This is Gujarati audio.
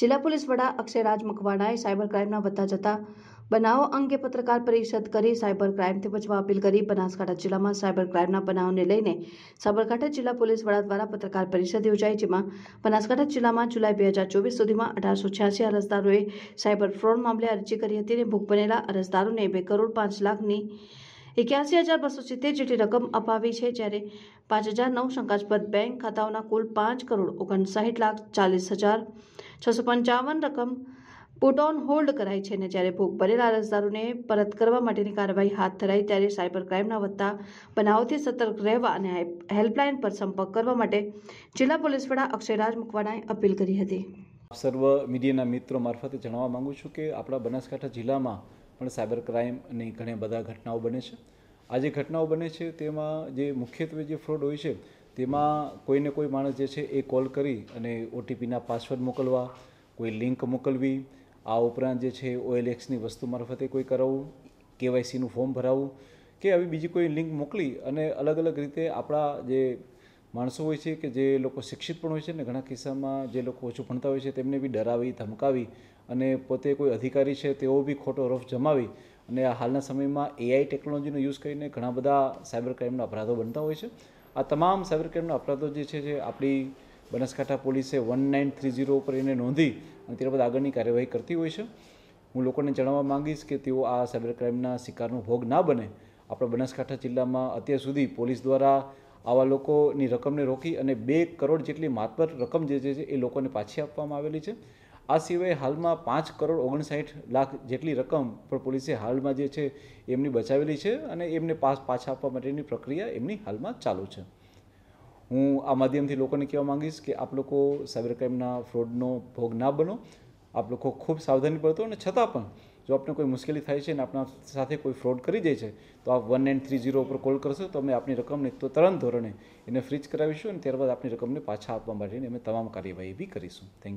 જિલ્લા પોલીસ વડા અક્ષયરાજ મકવાણાએ સાયબર ક્રાઇમના વધતા જતા બનાવો અંગે પત્રકાર પરિષદ કરી સાયબર ક્રાઇમથી બચવા અપીલ કરી બનાસકાંઠા જિલ્લામાં સાયબર ક્રાઇમના બનાવને લઈને સાબરકાંઠા જિલ્લા પોલીસ વડા દ્વારા પત્રકાર પરિષદ યોજાઈ જેમાં બનાસકાંઠા જિલ્લામાં જુલાઈ બે હજાર ચોવીસ સુધીમાં અઢારસો છ્યાસી અરજદારોએ સાયબર ફ્રોડ મામલે અરજી કરી હતી અને ભોગ બનેલા અરજદારોને બે કરોડ પાંચ લાખની એક્યાસી હજાર બસો સિત્તેર જેટલી રકમ અપાવી છે જ્યારે પાંચ હજાર નવ શંકાસ્પદ બેંક ખાતાઓના કુલ પાંચ કરોડ ઓગણસાઠ લાખ ચાલીસ હજાર છસો પંચાવન રકમ પુટ ઓન હોલ્ડ કરાઈ છે અને જ્યારે ભોગ બનેલા અરજદારોને પરત કરવા માટેની કાર્યવાહી હાથ ધરાઈ ત્યારે સાયબર ક્રાઇમના વધતા બનાવથી સતર્ક રહેવા અને હેલ્પલાઇન પર સંપર્ક કરવા માટે જિલ્લા પોલીસ વડા અક્ષયરાજ મુકવાનાએ અપીલ કરી હતી સર્વ મીડિયાના મિત્રો મારફતે જણાવવા માંગુ છું કે આપણા બનાસકાંઠા જિલ્લામાં પણ સાયબર ક્રાઇમની ઘણી બધા ઘટનાઓ બને છે આ જે ઘટનાઓ બને છે તેમાં જે મુખ્યત્વે જે ફ્રોડ હોય છે તેમાં કોઈને કોઈ માણસ જે છે એ કોલ કરી અને ઓટીપીના પાસવર્ડ મોકલવા કોઈ લિંક મોકલવી આ ઉપરાંત જે છે એક્સની વસ્તુ મારફતે કોઈ કરાવવું કેવાયસીનું ફોર્મ ભરાવવું કે આવી બીજી કોઈ લિંક મોકલી અને અલગ અલગ રીતે આપણા જે માણસો હોય છે કે જે લોકો શિક્ષિત પણ હોય છે ને ઘણા કિસ્સામાં જે લોકો ઓછું ભણતા હોય છે તેમને બી ડરાવી ધમકાવી અને પોતે કોઈ અધિકારી છે તેઓ બી ખોટો રફ જમાવી અને હાલના સમયમાં એઆઈ ટેકનોલોજીનો યુઝ કરીને ઘણા બધા સાયબર ક્રાઇમના અપરાધો બનતા હોય છે આ તમામ સાયબર ક્રાઇમના અપરાધો જે છે જે આપણી બનાસકાંઠા પોલીસે વન નાઇન થ્રી ઝીરો ઉપર એને નોંધી અને ત્યાર બાદ આગળની કાર્યવાહી કરતી હોય છે હું લોકોને જણાવવા માંગીશ કે તેઓ આ સાયબર ક્રાઇમના શિકારનો ભોગ ના બને આપણા બનાસકાંઠા જિલ્લામાં અત્યાર સુધી પોલીસ દ્વારા આવા લોકોની રકમને રોકી અને બે કરોડ જેટલી માતબર રકમ જે છે એ લોકોને પાછી આપવામાં આવેલી છે આ સિવાય હાલમાં પાંચ કરોડ ઓગણસાઠ લાખ જેટલી રકમ પણ પોલીસે હાલમાં જે છે એમની બચાવેલી છે અને એમને પાસ પાછા આપવા માટેની પ્રક્રિયા એમની હાલમાં ચાલુ છે હું આ માધ્યમથી લોકોને કહેવા માંગીશ કે આપ લોકો સાયબર ક્રાઇમના ફ્રોડનો ભોગ ના બનો આપ લોકો ખૂબ સાવધાની પડતો અને છતાં પણ જો આપને કોઈ મુશ્કેલી થાય છે અને આપણા સાથે કોઈ ફ્રોડ કરી જાય છે તો આપ વન નાઇન થ્રી ઝીરો ઉપર કોલ કરશો તો અમે આપની રકમને તો તરત ધોરણે એને ફ્રીજ કરાવીશું અને ત્યારબાદ આપની રકમને પાછા આપવા માટેની અમે તમામ કાર્યવાહી બી કરીશું થેન્ક યુ